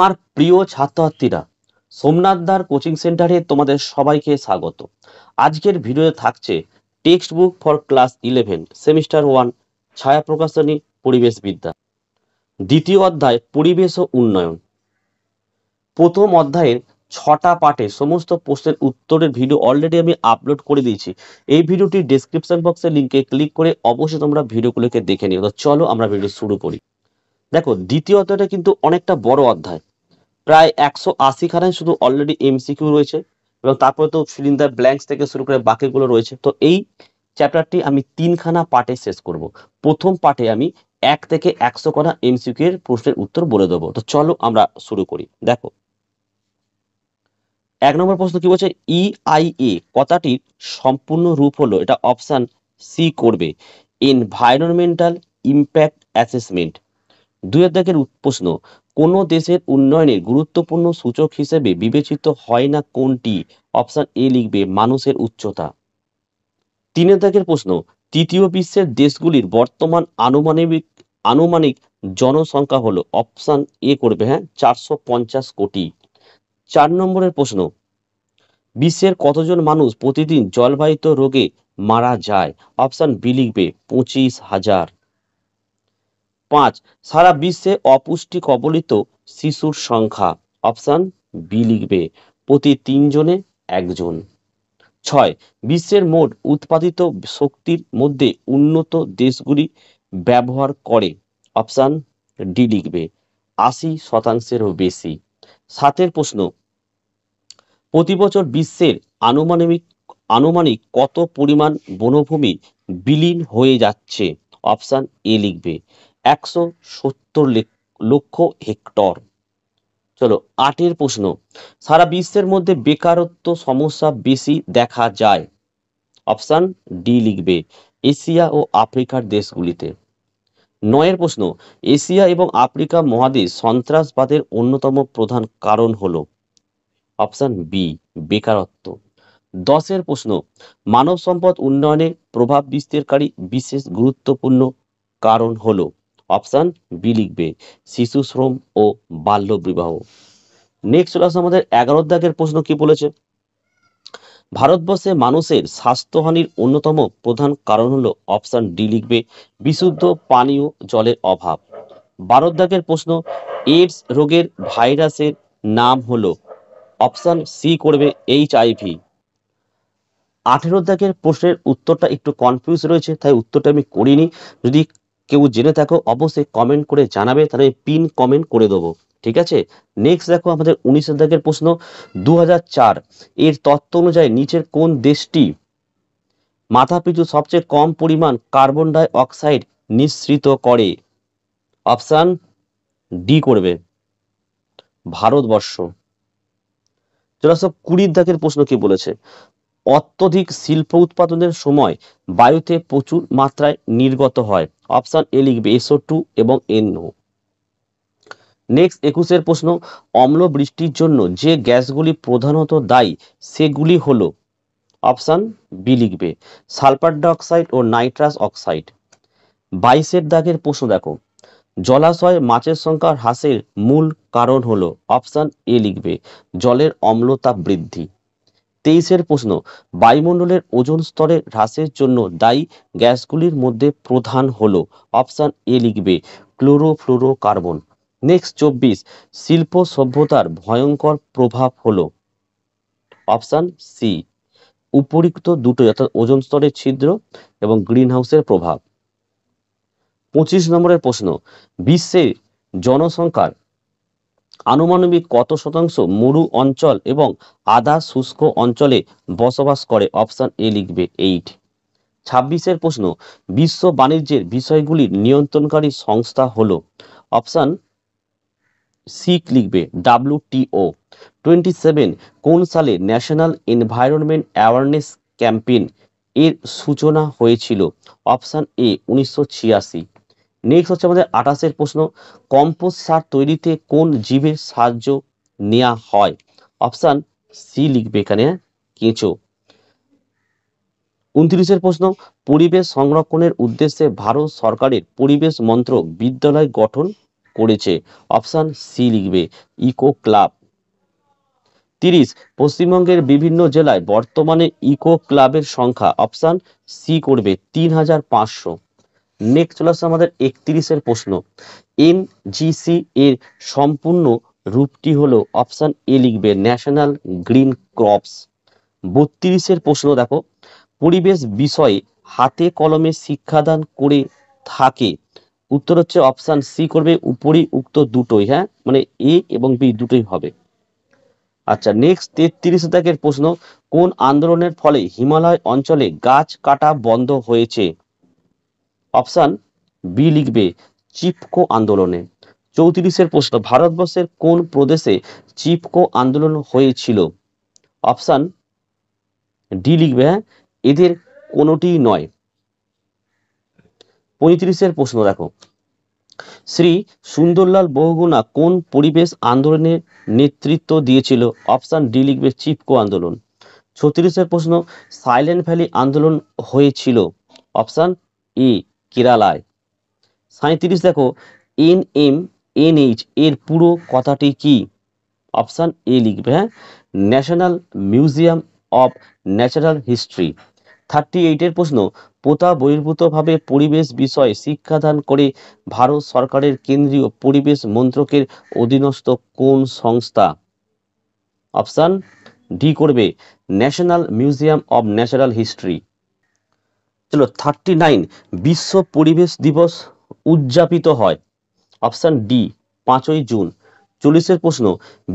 আমার প্রিয় ছাত্রছাত্রীরা সোমনাথদার কোচিং সেন্টারে তোমাদের সবাইকে স্বাগত আজকের ভিডিওতে থাকছে text book for class eleven semester one Chhaya Prakashani পরিবেশবিদ্যা দ্বিতীয় অধ্যায় পরিবেশ ও উন্নয়ন প্রথম অধ্যায়ের ছটা পার্টে সমস্ত প্রশ্নের উত্তরের ভিডিও অলরেডি আমি আপলোড করে দিয়েছি এই ভিডিওটি ডিসক্রিপশন বক্সের লিঙ্কে ক্লিক করে অবশ্যই তোমরা ভিডিওগুলোকে দেখে নিও তো চলো আমরা ভিডিও শুরু করি দেখো দ্বিতীয় অধ্যায়টা কিন্তু অনেকটা বড় অধ্যায় প্রায় একশো আশি খানে শুধু অলরেডি এমসিকিউ রয়েছে এবং তারপরে তো সিলিন্ডার ব্ল্যাঙ্কস থেকে শুরু করে বাকিগুলো রয়েছে তো এই চ্যাপ্টারটি আমি তিনখানা পার্টে শেষ করব প্রথম পার্টে আমি এক থেকে একশো খানা এমসিকিউ এর প্রশ্নের উত্তর বলে দেবো তো চলো আমরা শুরু করি দেখো এক নম্বর প্রশ্ন কি বলছে ইআইএ e কথাটির সম্পূর্ণ রূপ হলো এটা অপশান সি করবে এনভায়রনমেন্টাল ইম্প্যাক্ট অ্যাসেসমেন্ট দুয়ের দাগের প্রশ্ন কোন দেশের উন্নয়নের গুরুত্বপূর্ণ সূচক হিসেবে বিবেচিত হয় না কোনটি অপশন এ লিখবে মানুষের উচ্চতা তিনের দাগের প্রশ্ন তৃতীয় বিশ্বের দেশগুলির বর্তমান আনুমানিক আনুমানিক জনসংখ্যা হলো অপশান এ করবে হ্যাঁ চারশো পঞ্চাশ কোটি চার নম্বরের প্রশ্ন বিশ্বের কতজন মানুষ প্রতিদিন জলবাহিত রোগে মারা যায় অপশান বি লিখবে পঁচিশ হাজার পাঁচ সারা বিশ্বে অপুষ্টি কবলিত শিশুর সংখ্যা অপশান বি লিখবে প্রতি তিনজনে একজন ছয় বিশ্বের মোট উৎপাদিত শক্তির মধ্যে উন্নত দেশগুলি ব্যবহার করে অপশান ডি লিখবে আশি শতাংশেরও বেশি সাতের প্রশ্ন প্রতি বছর বিশ্বের আনুমানিক আনুমানিক কত পরিমাণ বনভূমি বিলীন হয়ে যাচ্ছে অপশান এ লিখবে একশো সত্তর লক্ষ হেক্টর চলো আটের প্রশ্ন সারা বিশ্বের মধ্যে বেকারত্ব সমস্যা বেশি দেখা যায় অপশান ডি লিখবে এশিয়া ও আফ্রিকার দেশগুলিতে নয়ের প্রশ্ন এশিয়া এবং আফ্রিকা মহাদেশ সন্ত্রাসবাদের অন্যতম প্রধান কারণ হল অপশান বি বেকারত্ব দশের প্রশ্ন মানব সম্পদ উন্নয়নে প্রভাব বিস্তারকারী বিশেষ গুরুত্বপূর্ণ কারণ হলো অপশান বি লিখবে শিশু শ্রম ও বাল্য বিবাহ নেক্সট চলে আসে আমাদের এগারো দাগের প্রশ্ন কি বলেছে ভারতবর্ষে মানুষের স্বাস্থ্যহানির অন্যতম প্রধান কারণ হলো অপশান ডি লিখবে বিশুদ্ধ পানীয় জলের অভাব বারো দাগের প্রশ্ন এইডস রোগের ভাইরাসের নাম হলো অপশান সি করবে এইচ আই ভি আঠেরো দাগের প্রশ্নের উত্তরটা একটু কনফিউজ রয়েছে তাই উত্তরটা আমি করিনি যদি কেউ জেনে থাকো অবশ্যই কমেন্ট করে জানাবে তাহলে পিন কমেন্ট করে দেবো ঠিক আছে নেক্সট দেখো আমাদের উনিশের দাগের প্রশ্ন দু এর তত্ত্ব অনুযায়ী নিচের কোন দেশটি মাথাপিছু সবচেয়ে কম পরিমাণ কার্বন ডাই অক্সাইড নিঃসৃত করে অপশান ডি করবে ভারতবর্ষ চলে আসো কুড়ির দাগের প্রশ্ন কি বলেছে অত্যধিক শিল্প উৎপাদনের সময় বায়ুতে প্রচুর মাত্রায় নির্গত হয় অপশান এ লিখবে এসও টু এবং এনও নেক্সট একুশের প্রশ্ন অম্ল বৃষ্টির জন্য যে গ্যাসগুলি প্রধানত দায়ী সেগুলি হল অপশান বি লিখবে সালফার ডাইঅক্সাইড ও নাইট্রাস অক্সাইড বাইশের দাগের প্রশ্ন দেখো জলাশয়ে মাছের সংখ্যা হ্রাসের মূল কারণ হলো অপশান এ লিখবে জলের অম্লতা বৃদ্ধি তেইশের প্রশ্ন বায়ুমণ্ডলের ওজন স্তরে হ্রাসের জন্য দায়ী গ্যাসগুলির মধ্যে প্রধান হল অপশান এ লিখবে ক্লোরোফ্লোরোকার্বন নেক্সট চব্বিশ শিল্প সভ্যতার ভয়ঙ্কর প্রভাব হল অপশান সি উপরিক্ত দুটো অর্থাৎ ওজন স্তরের ছিদ্র এবং গ্রিন হাউসের প্রভাব পঁচিশ নম্বরের প্রশ্ন বিশ্বের জনসংখ্যার আনুমানবিক কত শতাংশ মরু অঞ্চল এবং আধা শুষ্ক অঞ্চলে বসবাস করে অপশান এ লিখবে এইট ছাব্বিশের প্রশ্ন বিশ্ব বাণিজ্যের বিষয়গুলির নিয়ন্ত্রণকারী সংস্থা হল অপশান সি লিখবে ডাব্লিউটিও টোয়েন্টি সেভেন কোন সালে ন্যাশনাল এনভায়রনমেন্ট অ্যাওয়ারনেস ক্যাম্পেইন এর সূচনা হয়েছিল অপশান এ উনিশশো ছিয়াশি নেক্সট হচ্ছে আমাদের আঠাশের প্রশ্ন কম্পোস্ট সার তৈরিতে কোন জীবের সাহায্য নেওয়া হয় অপশান সি লিখবে এখানে কেঁচো উনত্রিশের প্রশ্ন পরিবেশ সংরক্ষণের উদ্দেশ্যে ভারত সরকারের পরিবেশ মন্ত্র বিদ্যালয় গঠন করেছে অপশান সি লিখবে ইকো ক্লাব তিরিশ পশ্চিমবঙ্গের বিভিন্ন জেলায় বর্তমানে ইকো ক্লাবের সংখ্যা অপশান সি করবে তিন হাজার পাঁচশো নেক্সট চলে আসছে আমাদের একত্রিশের প্রশ্ন এন জিসি এর সম্পূর্ণ রূপটি হলো অপশান এ লিখবে ন্যাশনাল গ্রিন ক্রপস বত্রিশের প্রশ্ন দেখো পরিবেশ বিষয়ে হাতে কলমে শিক্ষাদান করে থাকে উত্তর হচ্ছে অপশান সি করবে উপরি উক্ত দুটোই হ্যাঁ মানে এ এবং বি দুটোই হবে আচ্ছা নেক্সট তেত্রিশ দেখের প্রশ্ন কোন আন্দোলনের ফলে হিমালয় অঞ্চলে গাছ কাটা বন্ধ হয়েছে অপশান বি লিখবে চিপকো আন্দোলনে চৌত্রিশের প্রশ্ন ভারতবর্ষের কোন প্রদেশে চিপকো আন্দোলন হয়েছিল অপশান ডি লিখবে হ্যাঁ এদের কোনোটি নয় পঁয়ত্রিশের প্রশ্ন দেখো শ্রী সুন্দরলাল বহুগুণা কোন পরিবেশ আন্দোলনের নেতৃত্ব দিয়েছিল অপশান ডি লিখবে চিপকো আন্দোলন ছত্রিশের প্রশ্ন সাইলেন্ট ভ্যালি আন্দোলন হয়েছিল অপশান ই কেরালায় সাঁত্রিশ দেখো এন এম এন এইচ এর পুরো কথাটি কি অপশান এ লিখবে হ্যাঁ national museum of natural history thirty এইটের প্রশ্ন পোতা বহির্ভূতভাবে পরিবেশ বিষয়ে শিক্ষাদান করে ভারত সরকারের কেন্দ্রীয় পরিবেশ মন্ত্রকের অধীনস্থ কোন সংস্থা অপশান ডি করবে national museum of natural history চলো থার্টি নাইন বিশ্ব পরিবেশ দিবস উদযাপিত হয় অপশান ডি পাঁচই জুন চল্লিশের প্রশ্ন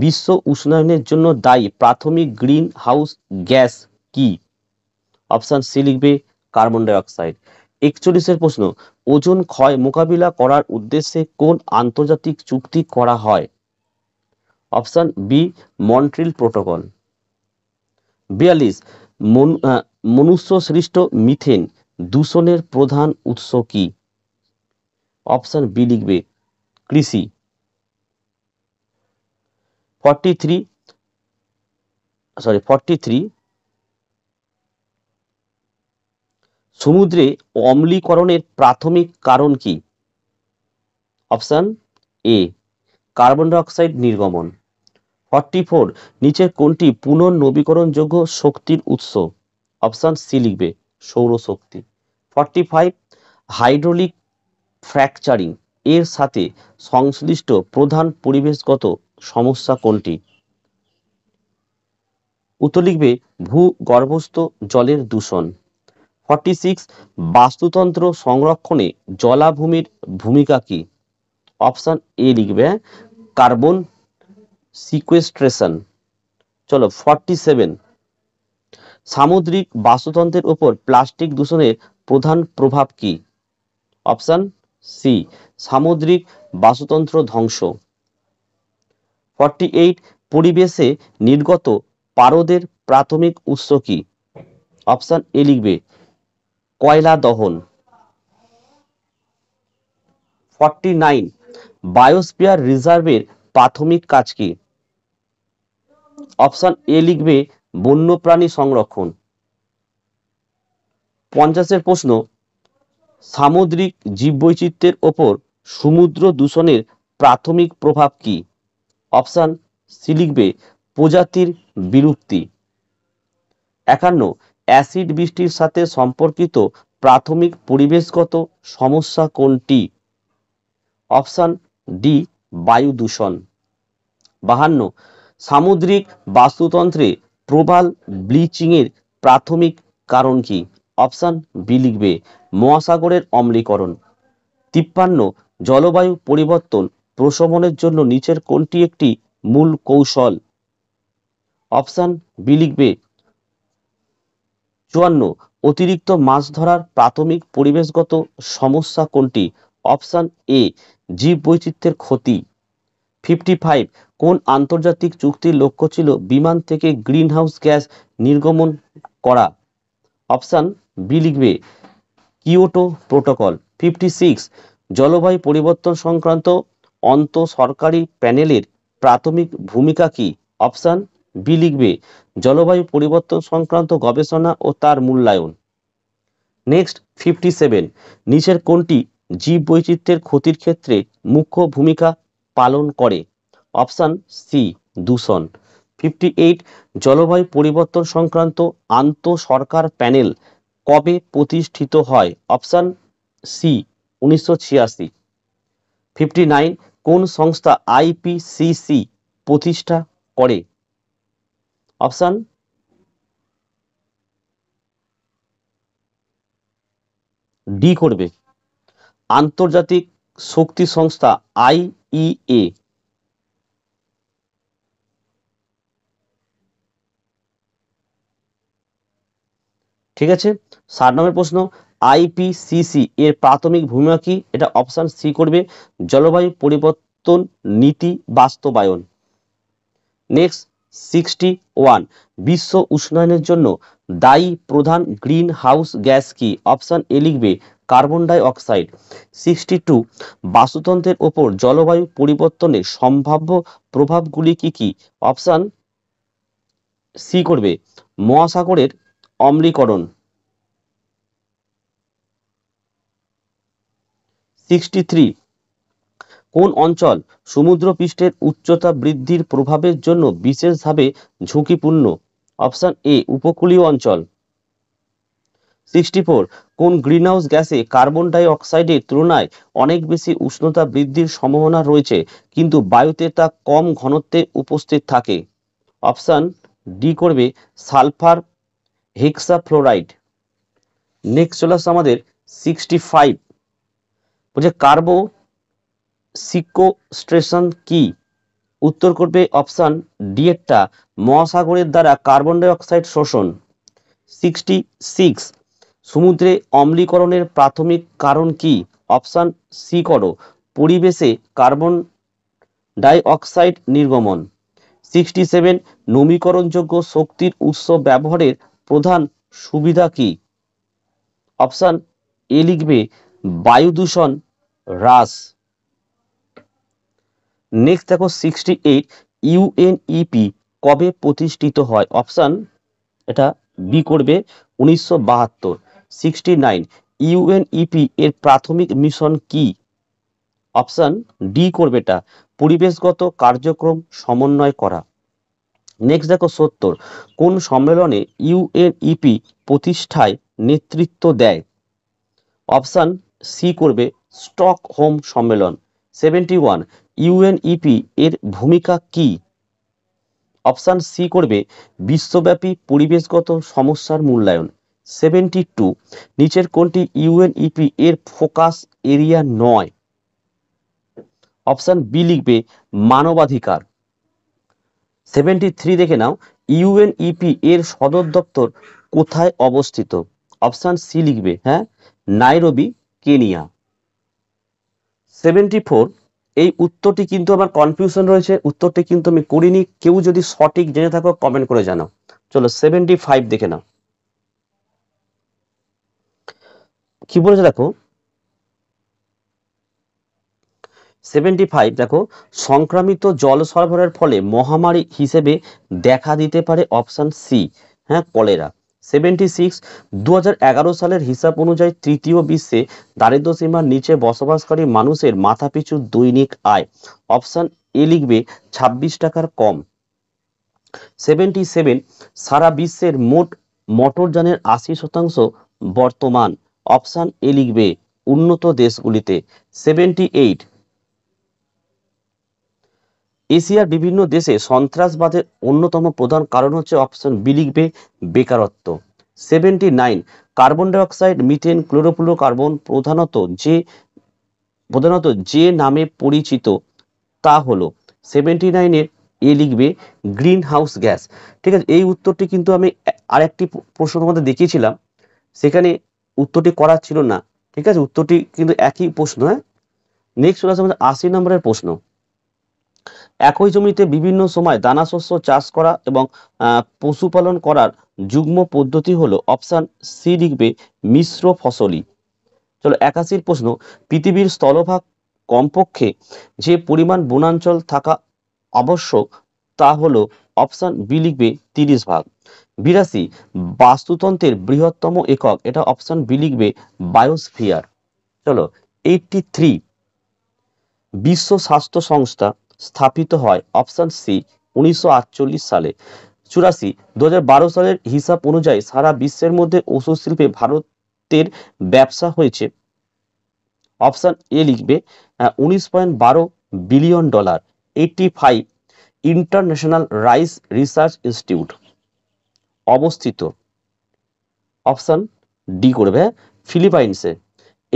বিশ্ব উষ্ণায়নের জন্য দায়ী প্রাথমিক গ্রিন হাউস গ্যাস কি অপশান সি লিখবে কার্বন ডাইঅক্সাইড একচল্লিশের প্রশ্ন ওজন ক্ষয় মোকাবিলা করার উদ্দেশ্যে কোন আন্তর্জাতিক চুক্তি করা হয় অপশান বি মন্ট্রিল প্রোটোকল বিয়াল্লিশ মনুষ্য সৃষ্ট মিথেন দূষণের প্রধান উৎস কি অপশন বি লিখবে কৃষি forty three sorry forty three সমুদ্রে অম্লীকরণের প্রাথমিক কারণ কি অপশন এ কার্বন ডাইঅক্সাইড নির্গমন ফর্টি ফোর নিচের কোনটি পুনর্নবীকরণযোগ্য শক্তির উৎস অপশন সি লিখবে সৌরশক্তি ফর্টি ফাইভ হাইড্রোলিক ফ্র্যাকচারিং এর সাথে সংশ্লিষ্ট প্রধান পরিবেশগত সমস্যা কোনটি উত্তর লিখবে ভূগর্ভস্থ জলের দূষণ ফর্টি সিক্স বাস্তুতন্ত্র সংরক্ষণে জলাভূমির ভূমিকা কি অপশান এ লিখবে কার্বন সিকুয়েস্ট্রেশন চলো ফর্টি সেভেন সামুদ্রিক বাস্তুতন্ত্রের ওপর প্লাস্টিক দূষণের প্রধান প্রভাব কি অপশান সি সামুদ্রিক বাস্তুতন্ত্র ধ্বংস ফর্টি এইট পরিবেশে নির্গত পারদের প্রাথমিক উৎস কি অপশান এ লিখবে কয়লা দহন ফর্টি নাইন বায়োস্পিয়ার রিজার্ভের প্রাথমিক কাজ কি অপশান এ লিখবে বন্যপ্রাণী সংরক্ষণ পঞ্চাশের প্রশ্ন সামুদ্রিক জীববৈচিত্র্যের ওপর সমুদ্র দূষণের প্রাথমিক প্রভাব কি অপশান সি লিখবে প্রজাতির বিলুপ্তি একান্ন অ্যাসিড বৃষ্টির সাথে সম্পর্কিত প্রাথমিক পরিবেশগত সমস্যা কোনটি অপশান ডি বায়ু দূষণ বাহান্ন সামুদ্রিক বাস্তুতন্ত্রে প্রবাল ব্লিচিংয়ের প্রাথমিক কারণ কি অপশান বি লিখবে মহাসাগরের অম্লীকরণ তিপ্পান্ন জলবায়ু পরিবর্তন প্রশমনের জন্য নিচের কোনটি একটি মূল কৌশল অপশান বি লিখবে চুয়ান্ন অতিরিক্ত মাছ ধরার প্রাথমিক পরিবেশগত সমস্যা কোনটি অপশান এ জীব বৈচিত্র্যের ক্ষতি ফিফটি ফাইভ কোন আন্তর্জাতিক চুক্তির লক্ষ্য ছিল বিমান থেকে গ্রিনহাউস গ্যাস নির্গমন করা অপশান বি লিখবে কিওটো প্রোটোকল ফিফটি সিক্স জলবায়ু পরিবর্তন সংক্রান্ত অন্ত সরকারি প্যানেলের প্রাথমিক ভূমিকা কি অপশান বি লিখবে জলবায়ু পরিবর্তন সংক্রান্ত গবেষণা ও তার মূল্যায়ন নেক্সট ফিফটি সেভেন নিচের কোনটি জীব বৈচিত্র্যের ক্ষতির ক্ষেত্রে মুখ্য ভূমিকা পালন করে অপশান সি দূষণ ফিফটি এইট জলবায়ু পরিবর্তন সংক্রান্ত আন্ত সরকার প্যানেল কবে প্রতিষ্ঠিত হয় অপশান সি উনিশশো ছিয়াশি ফিফটি নাইন কোন সংস্থা আইপিসিসি প্রতিষ্ঠা করে অপশান ডি করবে আন্তর্জাতিক শক্তি সংস্থা আই ই এ e ঠিক আছে ষাট নম্বর প্রশ্ন আইপিসিসি এর প্রাথমিক ভূমিকা কি এটা অপশান সি করবে জলবায়ু পরিবর্তন নীতি বাস্তবায়ন নেক্সট সিক্সটি ওয়ান বিশ্ব উষ্ণায়নের জন্য দায়ী প্রধান গ্রিন হাউস গ্যাস কি অপশান এ লিখবে carbon dioxide sixty two বাস্তুতন্ত্রের ওপর জলবায়ু পরিবর্তনের সম্ভাব্য প্রভাবগুলি কি কি অপশান সি করবে মহাসাগরের অম্লীকরণ সিক্সটি থ্রি কোন অঞ্চল সমুদ্রপৃষ্ঠের উচ্চতা বৃদ্ধির প্রভাবের জন্য বিশেষভাবে ঝুঁকিপূর্ণ অপশান এ উপকূলীয় অঞ্চল সিক্সটি কোন গ্রিনহাউস গ্যাসে কার্বন ডাই অক্সাইডের তুলনায় অনেক বেশি উষ্ণতা বৃদ্ধির সম্ভাবনা রয়েছে কিন্তু বায়ুতে তা কম ঘনত্বে উপস্থিত থাকে অপশান ডি করবে সালফার হেক্সাফ্লোরাইড নেক্সট চলে আসছে আমাদের সিক্সটি ফাইভ বলছে কার্বো সিকোস্ট্রেশন কি উত্তর করবে অপশান ডি একটা মহাসাগরের দ্বারা কার্বন ডাই অক্সাইড শোষণ সিক্সটি সিক্স সমুদ্রে অম্লীকরণের প্রাথমিক কারণ কি অপশান সি করো পরিবেশে কার্বন ডাইঅক্সাইড নির্গমন সিক্সটি সেভেন নমীকরণযোগ্য শক্তির উৎস ব্যবহারের প্রধান সুবিধা কি অপশান এ লিখবে বায়ু দূষণ হ্রাস নেক্সট দেখো সিক্সটি এইট ইউএনইপি কবে প্রতিষ্ঠিত হয় অপশান এটা বি করবে উনিশশো বাহাত্তর সিক্সটি ইউএনইপি e এর প্রাথমিক মিশন কি অপশান ডি করবে এটা পরিবেশগত কার্যক্রম সমন্বয় করা নেক্সট দেখো সত্তর কোন সম্মেলনে ইউএনইপি e প্রতিষ্ঠায় নেতৃত্ব দেয় অপশান সি করবে স্টক হোম সম্মেলন সেভেন্টি ওয়ান ইউএনইপি এর ভূমিকা কি অপশান সি করবে বিশ্বব্যাপী পরিবেশগত সমস্যার মূল্যায়ন সেভেন্টি টু নিচের কোনটি ইউএনইপি এর ফোকাস এরিয়া নয় অপশান বি লিখবে মানবাধিকার সেভেন্টি থ্রি দেখে নাও ইউএনইপি এর সদর দপ্তর কোথায় অবস্থিত অপশান সি লিখবে হ্যাঁ নাইরবি কেনিয়া সেভেন্টি ফোর এই উত্তরটি কিন্তু আমার কনফিউশন রয়েছে উত্তরটি কিন্তু আমি করিনি কেউ যদি সঠিক জেনে থাকো কমেন্ট করে জানাও চলো সেভেন্টি ফাইভ দেখে নাও কি বলেছে দেখো সেভেন্টি ফাইভ দেখো সংক্রামিত জল সরবরাহের ফলে মহামারী হিসেবে দেখা দিতে পারে অপশান সি হ্যাঁ কলেরা সেভেন্টি সিক্স দু সালের হিসাব অনুযায়ী তৃতীয় বিশ্বে দারিদ্র সীমার নিচে বসবাসকারী মানুষের মাথাপিছু দৈনিক আয় অপশান এ লিখবে ছাব্বিশ টাকার কম সেভেন্টি সেভেন সারা বিশ্বের মোট মোটরযানের আশি শতাংশ বর্তমান অপশান এ লিখবে উন্নত দেশগুলিতে সেভেন্টি এইট এশিয়ার বিভিন্ন দেশে সন্ত্রাসবাদের অন্যতম প্রধান কারণ হচ্ছে অপশন বি লিখবে বেকারত্ব seventy nine carbon dioxide methane chlorofluorocarbon প্রধানত যে প্রধানত যে নামে পরিচিত তা হলো সেভেন্টি নাইনের এ লিখবে গ্রিন হাউস গ্যাস ঠিক আছে এই উত্তরটি কিন্তু আমি আরেকটি প্রশ্ন তোমাদের দেখিয়েছিলাম সেখানে উত্তরটি করা ছিল না ঠিক আছে উত্তরটি কিন্তু একই প্রশ্ন হ্যাঁ নেক্সট চলে আসে আমাদের আশি নম্বরের প্রশ্ন একই জমিতে বিভিন্ন সময় দানাশস্য চাষ করা এবং পশুপালন করার যুগ্ম পদ্ধতি হলো অপশান সি লিখবে মিশ্র ফসলি চলো একাশির প্রশ্ন পৃথিবীর স্থলভাগ কমপক্ষে যে পরিমাণ বনাঞ্চল থাকা আবশ্যক তা হলো অপশান বি লিখবে তিরিশ ভাগ বিরাশি বাস্তুতন্ত্রের বৃহত্তম একক এটা অপশন বি লিখবে বায়োস্ফিয়ার চলো এইটটি থ্রি বিশ্ব স্বাস্থ্য সংস্থা স্থাপিত হয় অপশন সি উনিশশো সালে চুরাশি দু সালের হিসাব অনুযায়ী সারা বিশ্বের মধ্যে ওষুধ শিল্পে ভারতের ব্যবসা হয়েছে অপশন এ লিখবে উনিশ পয়েন্ট বারো billion dollar eighty five international rice research institute অবস্থিত অপশান ডি করবে হ্যাঁ ফিলিপাইন্সে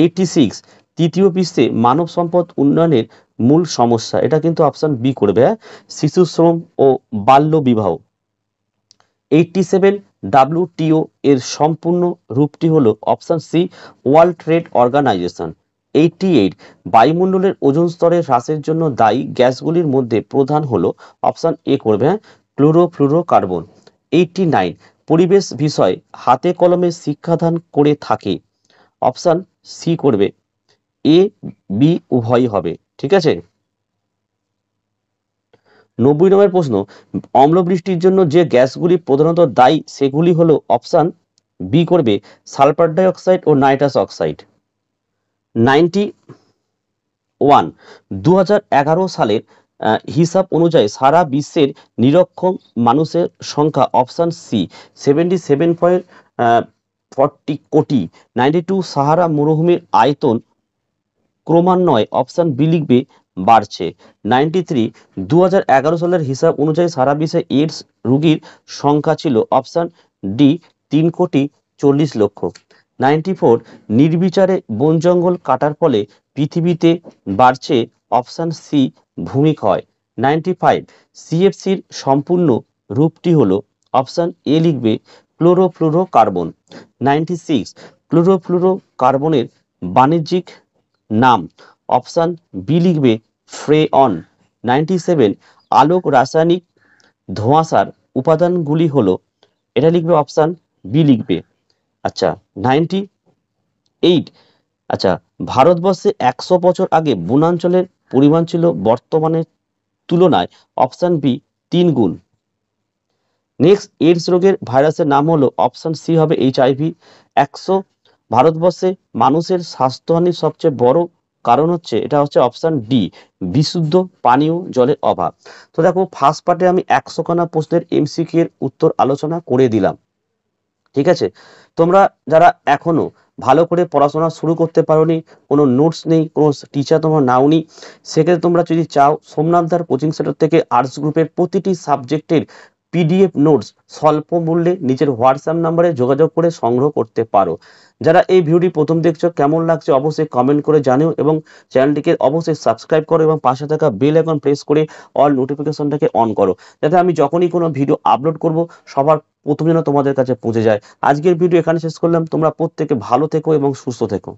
এইটি সিক্স তৃতীয় পৃষ্ঠে মানব সম্পদ উন্নয়নের মূল সমস্যা এটা কিন্তু অপশান বি করবে হ্যাঁ শিশু শ্রম ও বাল্য বিবাহ এইটটি সেভেন ডাব্লিউটিও এর সম্পূর্ণ রূপটি হলো option C world trade organization eighty eight বায়ুমণ্ডলের ওজন স্তরের হ্রাসের জন্য দায়ী গ্যাসগুলির মধ্যে প্রধান হল অপশান এ করবে হ্যাঁ কার্বন এইটি নাইন পরিবেশ বিষয় হাতে কলমে শিক্ষাদান করে থাকে অপশান সি করবে এ বি উভয়ই হবে ঠিক আছে নব্বই নম্বর প্রশ্ন অম্লবৃষ্টির জন্য যে গ্যাসগুলি প্রধানত দায়ী সেগুলি হলো অপশান বি করবে সালফার ডাইঅক্সাইড ও নাইট্রাস অক্সাইড নাইনটি ওয়ান দু সালের হিসাব অনুযায়ী সারা বিশ্বের নিরক্ষম মানুষের সংখ্যা option C seventy seven point forty কোটি নাইনটি টু সাহারা মরুভূমির আয়তন ক্রমান্বয়ে অপশান বি লিখবে বাড়ছে নাইনটি থ্রি দু সালের হিসাব অনুযায়ী সারা বিশ্বে এইডস রুগীর সংখ্যা ছিল অপশান ডি তিন কোটি চল্লিশ লক্ষ নাইনটি ফোর নির্বিচারে বন জঙ্গল কাটার ফলে পৃথিবীতে বাড়ছে অপশান সি ভূমিক্ষয় নাইনটি ফাইভ সিএফসির সম্পূর্ণ রূপটি হলো অপশান এ লিখবে ক্লোরোফ্লুরো কার্বন নাইনটি সিক্স ক্লোরোফ্লুরো কার্বনের বাণিজ্যিক নাম অপশান বি লিখবে ফ্রে অন নাইনটি সেভেন আলোক রাসায়নিক ধোঁয়াশার উপাদানগুলি হলো এটা লিখবে অপশান বি লিখবে আচ্ছা নাইনটি এইট আচ্ছা ভারতবর্ষে একশো বছর আগে বনাঞ্চলের পরিমাণ ছিল বর্তমানের তুলনায় অপশান বি তিন গুণ নেক্সট এইডস রোগের ভাইরাসের নাম হলো অপশান সি হবে এইচআইভি একশো ভারতবর্ষে মানুষের স্বাস্থ্যহানির সবচেয়ে বড় কারণ হচ্ছে এটা হচ্ছে অপশান ডি বিশুদ্ধ পানীয় জলের অভাব তো দেখো ফার্স্ট পার্টে আমি একশো খানা প্রশ্নের এমসিকে উত্তর আলোচনা করে দিলাম ঠিক আছে তোমরা যারা এখনো ভালো করে পড়াশোনা শুরু করতে পারোনি কোনো নোটস নেই কোনো টিচার তোমার নাও নি সেক্ষেত্রে তোমরা যদি চাও সোমনাথদার কোচিং সেন্টার থেকে আর্টস গ্রুপের প্রতিটি সাবজেক্টের পিডিএফ নোটস স্বল্প মূল্যে নিজের হোয়াটসঅ্যাপ নাম্বারে যোগাযোগ করে সংগ্রহ করতে পারো যারা এই ভিডিওটি প্রথম দেখছো কেমন লাগছে অবশ্যই কমেন্ট করে জানিও এবং চ্যানেলটিকে অবশ্যই সাবস্ক্রাইব করো এবং পাশে থাকা বেল আইকন প্রেস করে অল নোটিফিকেশনটাকে অন করো যাতে আমি যখনই কোনো ভিডিও আপলোড করব সবার প্রথম যেন তোমাদের কাছে পৌঁছে যায় আজকের ভিডিও এখানে শেষ করলাম তোমরা প্রত্যেকে ভালো থেকো এবং সুস্থ থেকো